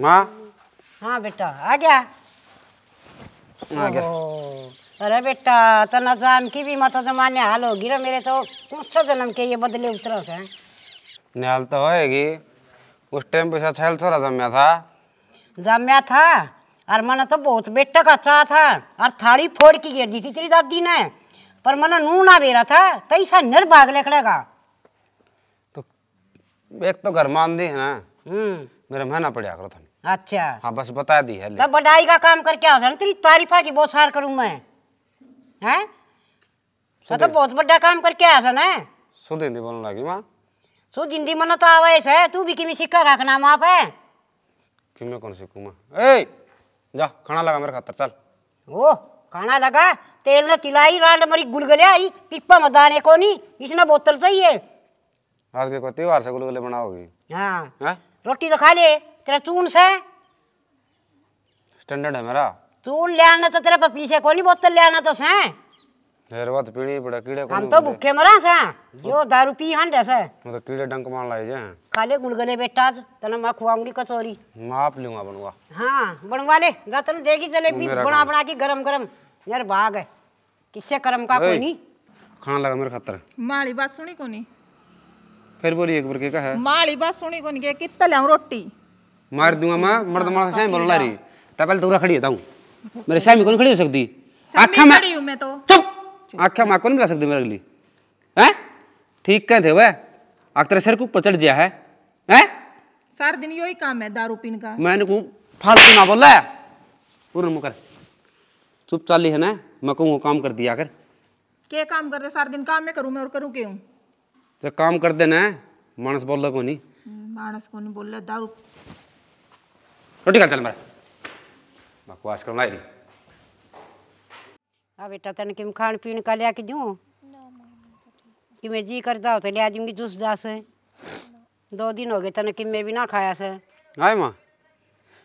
माँ हाँ बेटा आ गया आ गया अरे बेटा तो न जान की भी मत जमाने हाल होगी रहा मेरे तो कुछ जन्म के ये बदले उतरा से निहाल तो होएगी उस टाइम पैसा छैल थोड़ा जमया था जमया था और मैंने तो बहुत बेटा का चाह था और थाली फोड़ की गिर दी थी तेरी दादी ने पर मैंने नू ना बेरा था कैसा तो निर्भाग लेगा एक तो घर मान दी है ना हम्म। मेरे महीना पड़ा करो थाने अच्छा हाँ बस बता दी है तब बधाई का काम करके आओ सन तेरी तारीफा की बहुत सार करूँ मैं हैं हाँ, तो बहुत बड़ा काम करके आया सन है शुद्ध हिंदी बोलने लगी माँ शुद्ध हिंदी मनो तो आवाज है तू भी किमी सिक्का का नाम आप है किमी कौन सिक्कू कुमा ए जा खाना लगा मेरे खातर चल ओ खाना लगा तेल ने तिलाई रांड मरी गुलगले आई पिप्पा मदाने को इसने बोतल सही है आज के को त्योहार से गुलगुले बनाओगी हाँ है? हाँ? रोटी तो खा ले तेरा चून से स्टैंडर्ड है मेरा चून ले आना तो तेरे पपीसे को कोनी बोतल ले आना तो से हेरवा बात तो पीनी पड़े कीड़े को हम तो भूखे मरा से जो दारू पी हन से मैं तो कीड़े डंक मार लाए जे खा ले गुलगुले बेटा तने मैं खुवाऊंगी कचौरी माप लूंगा बनवा हां बनवा ले गा तने देगी जलेबी बना बना के गरम गरम यार भाग है किससे कर्म का कोई नहीं खान लगा मेरे खतर माली बात सुनी कोनी फिर बोली एक बार का है माली बात सुनी कोनी के कितना ले रोटी मार दूंगा मां मर्द मर्द हाँ, से बोल रही ता पहले तू खड़ी हूं मेरे सामने कौन खड़ी हो सकती आखा मैं खड़ी हूं मैं तो चुप आखा मां कौन मिला सकती मेरे अगली हैं ठीक कह थे वह आख सर को पचड़ गया है हैं सार दिन यही काम है दारू पीन का मैंने को फालतू ना बोला मुकर चुप है ना मैं को काम कर दिया कर के काम सारा दिन काम में करूं मैं और करूं क्यों तो काम कर देना है मानस बोल को नहीं मानस को नहीं बोल ले दारू रोटी खा चल मारा बकवास करना है हाँ बेटा तन किम खान पीन का लिया कि दूँ तो कि मैं जी करता हो तो लिया दूंगी जूस जा है दो दिन हो गए तन किम मैं भी ना खाया से आए माँ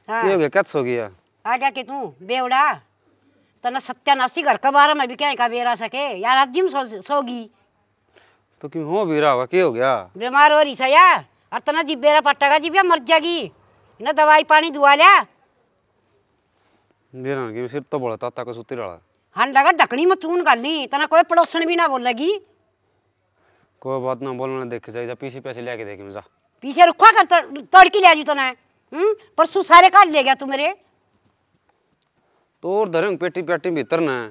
हाँ हो गया कत्स हो गया आ गया कि तू बेवड़ा तना सत्यानाशी घर के बारे में भी क्या का बेरा सके यार आज जिम सो सोगी तो क्यों हो बीरा हुआ क्या हो गया बीमार हो रही सया और तना तो जी बेरा पट्टा जी भी मर जाएगी ना दवाई पानी दुआ लिया बीरा की सिर तो बोला ताता का सूती रहा हाँ लगा डकनी मत चून कर ली तो ना कोई पड़ोसन भी ना बोलेगी कोई बात ना बोलना देख जाए जा पीछे पैसे लेके देखे मजा पीछे रुखा कर तो तोड़ तड़की ले आजू तना हम्म? परसों सारे काट ले गया तू मेरे तो और धरंग पेटी पेटी भीतर ना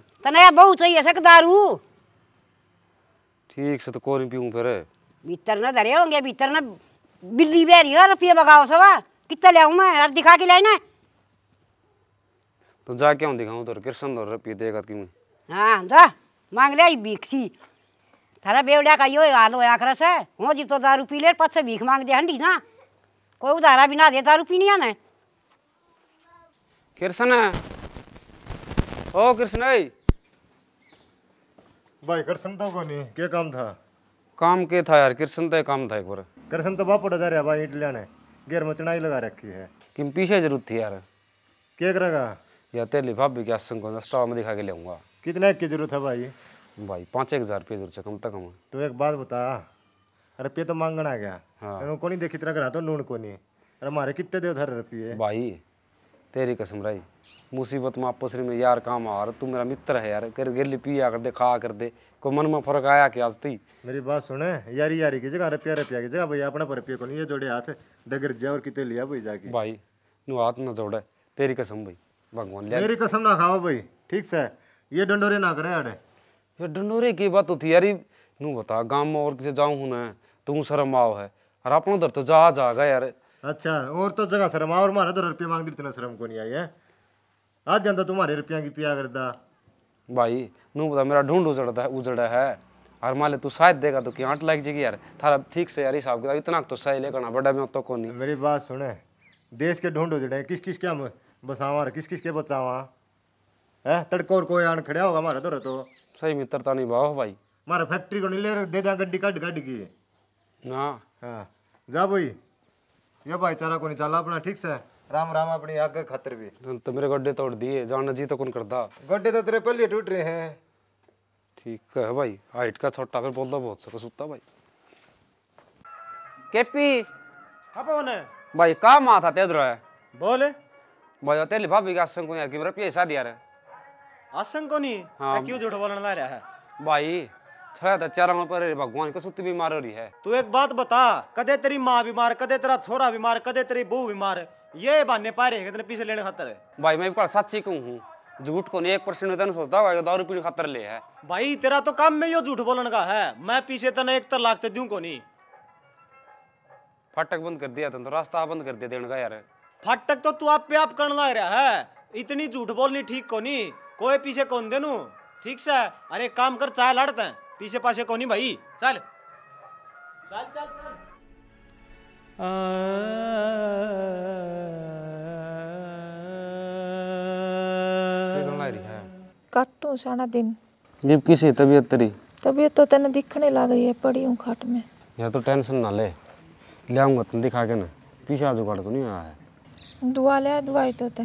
यार बहुत चाहिए सक दारू ठीक से तो कोरी पीऊं फिर भीतर ना धरे होंगे भीतर ना बिल्ली बेरी है रुपये बगाओ सवा कितना ले आऊं मैं दिखा के लाना तो जा क्यों दिखाऊं तो कृष्ण और रुपये देगा कि मैं हां जा मांग ले भीखसी थारा बेवड़ा का यो आलो आकरस है हो जी तो दारू पी ले पछ भीख मांग दे हंडी ना कोई उधारा भी ना दे दारू पीनी है ना कृष्ण ओ कृष्ण भाई भाई कृष्ण तो कोनी क्या काम था काम के था यार कृष्ण तो काम था एक बार कृष्ण तो बापड़ा जा रहा भाई ईंट लेने गेर में चढ़ाई लगा रखी है किम पीछे जरूरत थी यार के करेगा या तेरे लिफाफे के आसन को नाश्ता मैं दिखा के ले कितने की जरूरत है भाई भाई पाँच एक हज़ार रुपये है कम तक कम तो एक बात बता रुपये तो मांगना आ गया हाँ को नहीं देखी तरह करा तो नून को नहीं अरे मारे कितने दे उधर रुपये भाई तेरी कसम राई मुसीबत में आपस में यार काम आ रहा तू मेरा मित्र है यार कर गिर पिया कर दे खा कर दे को मन में फर्क आया क्या आज मेरी बात सुने यारी यारी की जगह रुपया रुपया की जगह भाई अपना पर रुपया को नहीं ये जोड़े हाथ दगर जा और कितने लिया भाई जाके भाई नु हाथ ना जोड़े तेरी कसम भाई भगवान ले मेरी कसम ना खाओ भाई ठीक से ये डंडोरे ना करे अड़े ये डंडोरे की बात होती यार नु बता गांव में और किसे जाऊं हूं ना तू तो शर्म आओ है और अपना उधर तो जा जागा यार अच्छा और तो जगह शर्म और मारा तो रुपये मांग दी इतना शर्म को नहीं आई है आ जाता तुम्हारे रुपया की पिया करता भाई नू पता मेरा ढूंढ उजड़ता है उजड़ा है और मान ले तू शायद देगा तो क्या आठ लग जाएगी यार थारा ठीक से यार हिसाब किताब इतना तो सही लेकर बड़ा में तो को नहीं मेरी बात सुने देश के ढूंढ उजड़े किस किस के हम बसावा किस किस के बचावा है तड़को और कोई आन खड़ा होगा हमारा तो सही मित्रता नहीं भाव भाई मारा फैक्ट्री को नहीं ले दे दें गड्डी कट गड्डी की ना हाँ जा भाई ये भाईचारा को नहीं चला अपना ठीक से राम राम अपनी आगे खातर भी तो मेरे गड्ढे तोड़ दिए जाना जी तो कौन करता गड्ढे तो तेरे पहले टूट रहे हैं ठीक है भाई हाइट का छोटा फिर बोल दो बहुत सर सुता भाई केपी कौन हाँ है भाई का था तेदरो है बोले भाई तेली भाभी का आसन को यार की मेरा पैसा दिया रे आसंग को नहीं हां क्यों झूठ बोलने ला रहा है भाई छया तो चार पर भगवान को सुत बीमार हो रही है तू एक बात बता कदे तेरी माँ बीमार कदे तेरा छोरा बीमार कदे तेरी बहू बीमार है ये बहाने पा रहे कितने पीछे लेने खातर भाई मैं बिल्कुल सच ही कहूँ झूठ को नहीं एक परसेंट तन सोचता होगा दारू पीने खातर ले है भाई तेरा तो काम में यो झूठ बोलने का है मैं पीछे तेने एक तर लागते तो दू को नहीं फाटक बंद कर दिया तेन तो रास्ता बंद कर दिया देने का यार फाटक तो तू आप आप करने लग रहा है इतनी झूठ बोलनी ठीक को नहीं कोई पीछे कौन दे ठीक से अरे काम कर चाय लड़ते हैं पीछे पासे को नहीं भाई चल चल चल चल आ... काटू सारा दिन जीप किसी तबीयत तेरी तबीयत तो तेने दिखने लग रही है पड़ी हूँ खाट में या तो टेंशन ना ले ले आऊँगा तुम तो दिखा के ना पीछे आ जुगाड़ को तो नहीं आया है दुआ ले दुआई तो ते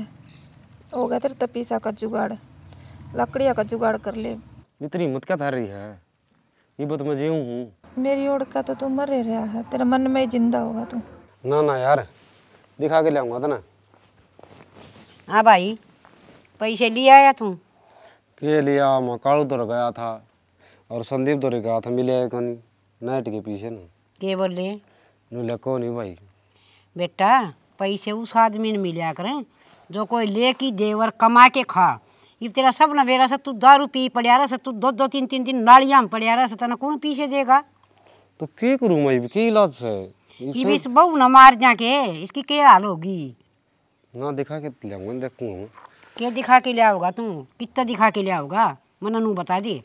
हो गया तेरे तपीसा तो का जुगाड़ लकड़िया का जुगाड़ कर ले इतनी मत क्या रही है ये बात मैं जीव हूँ मेरी ओर का तो तू मर रहा है तेरे मन में ही जिंदा होगा तू ना ना यार दिखा के ले आऊंगा था ना हाँ भाई पैसे लिया आया तू के लिया मैं कालूदर गया था और संदीप दौरे गया था मिले नहीं नाइट के पीछे ना के बोले लेको नहीं भाई बेटा पैसे उस आदमी ने मिला करें जो कोई ले की देवर कमा के खा ये तेरा सब ना बेरा से तू दारू पी पड़िया रहा तू दो दो तीन तीन दिन नालियां में पड़िया रहा तना कौन पीछे देगा तो के करूँ मैं की इलाज से ये भी बहू ना मार जा के इसकी क्या हाल होगी ना देखा के लेंगे देखूंगा क्या दिखा के लिया तू कितना दिखा के लिया होगा नू बता दी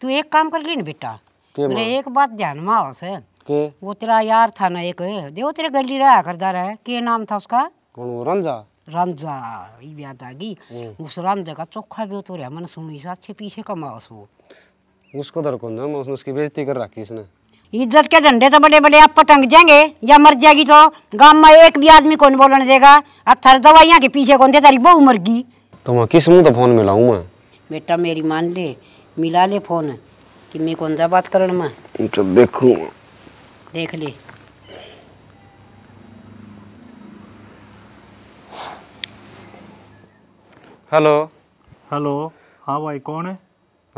तू एक काम कर ली ना बेटा मेरे एक बात ध्यान में आओ से के वो तेरा यार था ना एक देखो तेरे गली रहा करता रहा के नाम था उसका रंजा रंजा ये याद आ गई हम्म। उस रंजा का चोखा भी तो रहा मैंने सुनी से अच्छे पीछे कमा उसको उसको दर को ना उसने उसकी बेइज्जती कर रखी इसने इज्जत के झंडे तो बड़े बड़े आप पटंग जाएंगे या मर जाएगी तो गांव में एक भी आदमी कौन बोलन देगा अब थर दवाइयाँ के पीछे कौन दे तारी बहू मर गई तो मैं किस मुँह तो फोन मिलाऊँ मैं बेटा मेरी मान ले मिला ले फोन कि मैं कौन सा बात करण मैं तो देखू देख ले हेलो हेलो हाँ भाई कौन है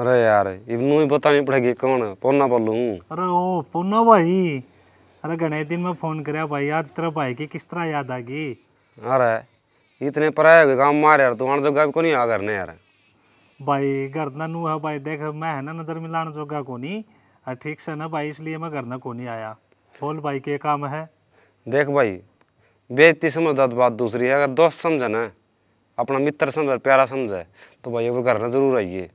अरे यार इबनू बतानी पड़ेगी कौन पोना बोलू अरे ओ पोना भाई अरे घने दिन में फोन कराया भाई आज तेरा भाई की किस तरह याद आ गई अरे इतने पराए काम मार यार तू आने को नहीं आ करने यार भाई करना नू है भाई देख मैं है ना नजर मिलाना जोगा को नहीं ठीक से ना भाई इसलिए मैं करना को नहीं आया बोल भाई के काम है देख भाई बेजती समझ बात दूसरी है अगर दोस्त समझना अपना मित्र समझ प्यारा समझे तो भाई वो करना जरूर आइए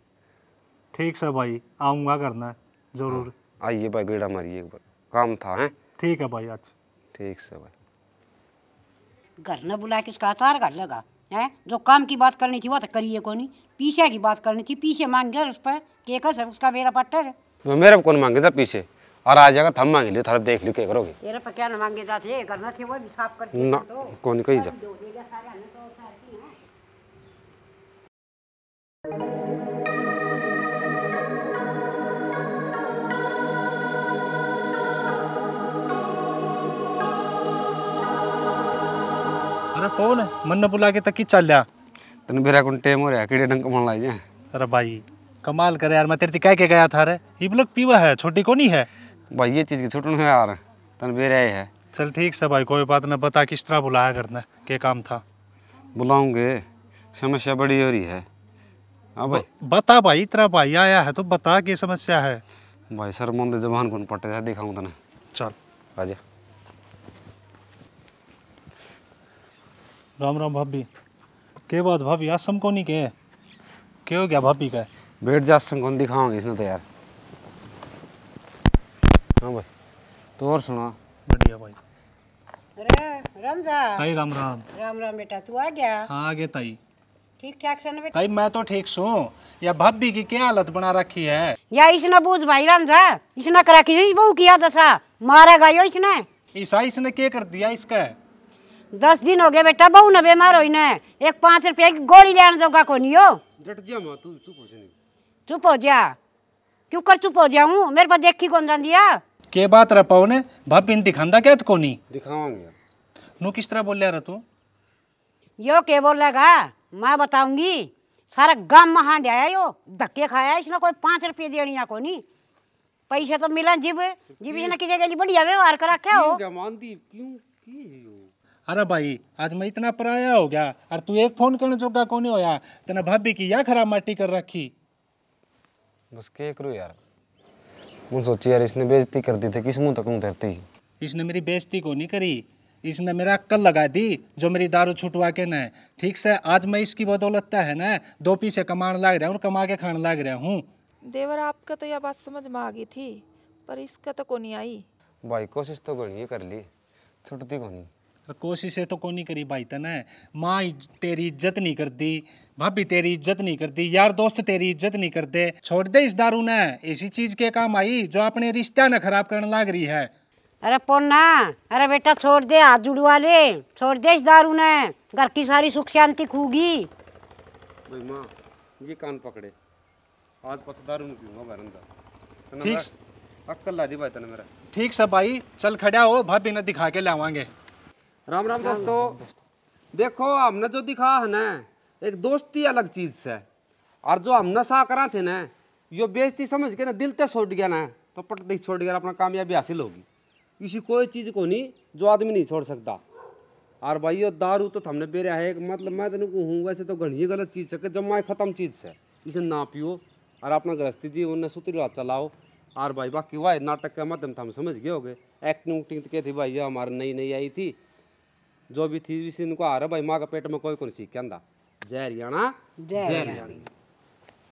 ठीक है भाई आऊँगा करना ज़रूर हाँ, आइए भाई गेड़ा मारिए एक बार काम था हैं ठीक है भाई अच्छा ठीक से भाई घर ने बुलाया किसका आचार घर लगा है जो काम की बात करनी थी वो तो करिए को नहीं पीछे की बात करनी थी पीछे मांग गया उस पर के कस है उसका मेरा पट्टर है तो मेरे कौन मांगे था पीछे और आ जाएगा थम मांग लियो थोड़ा देख लियो क्या करोगे मेरे पर क्या मांगे जाते करना थे वो भी साफ कर ना तो। कौन कही जा कौन मन म्हणणं बुला के तक चल जा तन बिरा कोण टेमवर या किडे मन लाई जा अरे भाई कमाल करे यार मैं तेरे ती काय के गया था रे ई ब्लॉक पीवा है छोटी कोनी है भाई ये चीज की छोटन है यार तन बेरा है चल ठीक से भाई कोई बात ना बता किस तरह बुलाया करना के काम था बुलाऊंगे समस्या बड़ी हो रही है अब बता भाई इतना भाई आया है तो बता के समस्या है भाई सर मुंदे जबान कौन पटे दिखाऊं तने चल आजा राम राम भाभी के बात भाभी आसम को नहीं के क्या हो गया भाभी का बैठ जा आसम कौन दिखाओगे इसने तो यार हाँ भाई तो और सुना बढ़िया भाई अरे रंजा ताई राम राम राम राम बेटा तू आ गया हाँ आ गया ताई ठीक ठाक सन बेटा ताई मैं तो ठीक सो या भाभी की क्या हालत बना रखी है या इसने बूझ भाई रंजा इसने करा की बहू किया दसा मारेगा यो इसने ईसा इसने क्या कर दिया इसका दस दिन हो गए बेटा बहू ना बीमार हुई ना एक पाँच रुपया की गोली लेने जोगा को नहीं हो डट जा माँ तू चुप हो जा चुप हो जा क्यों कर चुप हो जाऊं मेरे पास देखी कौन जान दिया के बात रह पाओ ने भाप इन दिखांदा क्या तो कोनी दिखावांगे नु किस तरह बोल रहा तू यो के बोल बोलेगा मैं बताऊंगी सारा गम हांड आया यो धक्के खाया इसने कोई पाँच रुपये देनी को नहीं पैसे तो मिला जिब जिब इसने किसी के लिए बढ़िया व्यवहार करा क्या हो मानती क्यों की अरे भाई आज मैं इतना पराया हो गया और तू एक फोन करने जोगा कोने होया तेना भाभी की या खराब माटी कर रखी बस के करूँ यार मुझे सोची यार इसने बेइज्जती कर दी थी किस मुंह तक धरती इसने मेरी बेइज्जती को नहीं करी इसने मेरा अक्कल लगा दी जो मेरी दारू छुटवा के ना ठीक से आज मैं इसकी बदौलत है ना दो पीछे कमाने लाग रहा हूँ कमा के खान लाग रहा हूँ देवर आपका तो यह बात समझ में आ गई थी पर इसका तो कोनी आई भाई कोशिश तो करनी कर ली छुटती को नहीं तो कोशिश तो कौन नहीं करी भाई तने माँ तेरी इज्जत नहीं करती भाभी तेरी इज्जत नहीं करती यार दोस्त तेरी इज्जत नहीं करते छोड़ दे इस दारू ने ऐसी चीज के काम आई जो अपने रिश्ता ने खराब करने लग रही है अरे पोना अरे बेटा छोड़ दे हाथ जुड़वा वाले छोड़ दे इस दारू ने घर की सारी सुख शांति खूगी ये कान पकड़े आज पस दारू नहीं पीऊंगा भरन ठीक अक्कल ला दी भाई तने मेरा ठीक सब भाई चल खड़ा हो भाभी ने दिखा के लावांगे राम राम दोस्तों देखो हमने जो दिखा है ना एक दोस्ती अलग चीज़ से और जो हम नशा करा थे ना यो बेजती समझ के ना दिल ते छोड़ गया ना तो पटती छोड़ गया अपना कामयाबी हासिल होगी इसी कोई चीज़ को नहीं जो आदमी नहीं छोड़ सकता और भाई यो दारू तो हमने बेरा है मतलब मैं तेन को हूँ वैसे तो घनी गलत चीज़ है जब माए ख़त्म चीज़ से इसे ना पियो और अपना गृहस्थी जी उन्हें सुतरी अच्छा चलाओ और भाई बाकी वाह नाटक के माध्यम तो हम समझ गए हो गए एक्टिंग उक्टिंग तो के थी भाई हमारे नई नई आई थी जो भी थी इनको आ रहा भाई माँ का पेट में कोई कौन सीख के आंदा जय हरियाणा जय हरियाणा